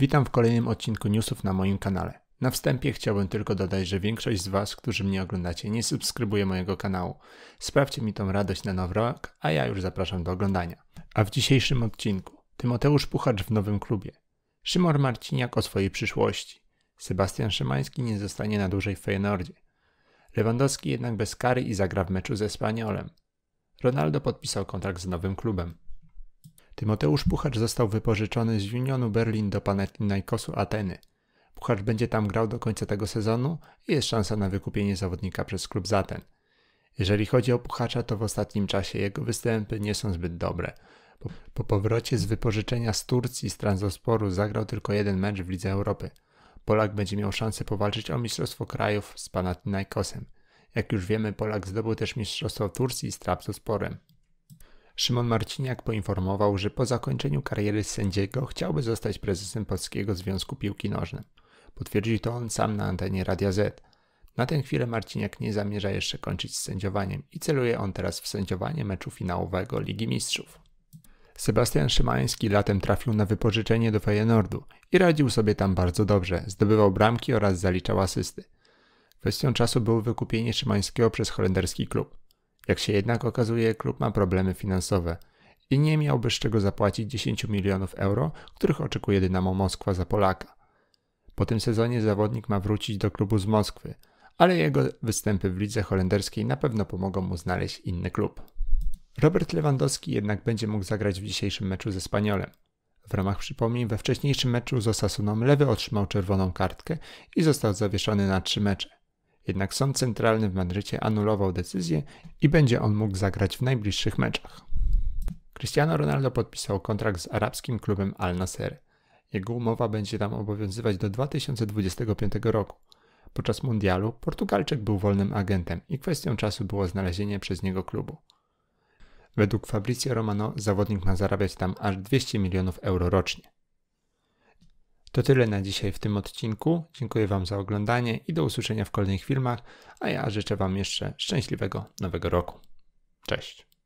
Witam w kolejnym odcinku newsów na moim kanale. Na wstępie chciałbym tylko dodać, że większość z Was, którzy mnie oglądacie, nie subskrybuje mojego kanału. Sprawdźcie mi tą radość na nowy rok, a ja już zapraszam do oglądania. A w dzisiejszym odcinku Tymoteusz Puchacz w nowym klubie, Szymon Marciniak o swojej przyszłości, Sebastian Szymański nie zostanie na dłużej w Feyenoordzie, Lewandowski jednak bez kary i zagra w meczu ze Spaniolem. Ronaldo podpisał kontrakt z nowym klubem. Tymoteusz Puchacz został wypożyczony z Unionu Berlin do Panathinaikosu Ateny. Puchacz będzie tam grał do końca tego sezonu i jest szansa na wykupienie zawodnika przez klub Zaten. Jeżeli chodzi o Puchacza, to w ostatnim czasie jego występy nie są zbyt dobre. Po, po powrocie z wypożyczenia z Turcji z Transosporu zagrał tylko jeden mecz w Lidze Europy. Polak będzie miał szansę powalczyć o Mistrzostwo Krajów z Panathinaikosem. Jak już wiemy, Polak zdobył też Mistrzostwo Turcji z Trabzonsporem. Szymon Marciniak poinformował, że po zakończeniu kariery sędziego chciałby zostać prezesem Polskiego Związku Piłki Nożnej. Potwierdził to on sam na antenie Radia Z. Na tę chwilę Marciniak nie zamierza jeszcze kończyć z sędziowaniem i celuje on teraz w sędziowanie meczu finałowego Ligi Mistrzów. Sebastian Szymański latem trafił na wypożyczenie do Feyenoordu i radził sobie tam bardzo dobrze, zdobywał bramki oraz zaliczał asysty. Kwestią czasu było wykupienie Szymańskiego przez holenderski klub. Jak się jednak okazuje, klub ma problemy finansowe i nie miałby z czego zapłacić 10 milionów euro, których oczekuje Dynamo Moskwa za Polaka. Po tym sezonie zawodnik ma wrócić do klubu z Moskwy, ale jego występy w lidze holenderskiej na pewno pomogą mu znaleźć inny klub. Robert Lewandowski jednak będzie mógł zagrać w dzisiejszym meczu ze Spaniolem. W ramach przypomnień we wcześniejszym meczu z Osasuną Lewy otrzymał czerwoną kartkę i został zawieszony na trzy mecze jednak sąd centralny w Madrycie anulował decyzję i będzie on mógł zagrać w najbliższych meczach. Cristiano Ronaldo podpisał kontrakt z arabskim klubem Al Nasser. Jego umowa będzie tam obowiązywać do 2025 roku. Podczas mundialu Portugalczyk był wolnym agentem i kwestią czasu było znalezienie przez niego klubu. Według Fabricio Romano zawodnik ma zarabiać tam aż 200 milionów euro rocznie. To tyle na dzisiaj w tym odcinku. Dziękuję Wam za oglądanie i do usłyszenia w kolejnych filmach, a ja życzę Wam jeszcze szczęśliwego nowego roku. Cześć!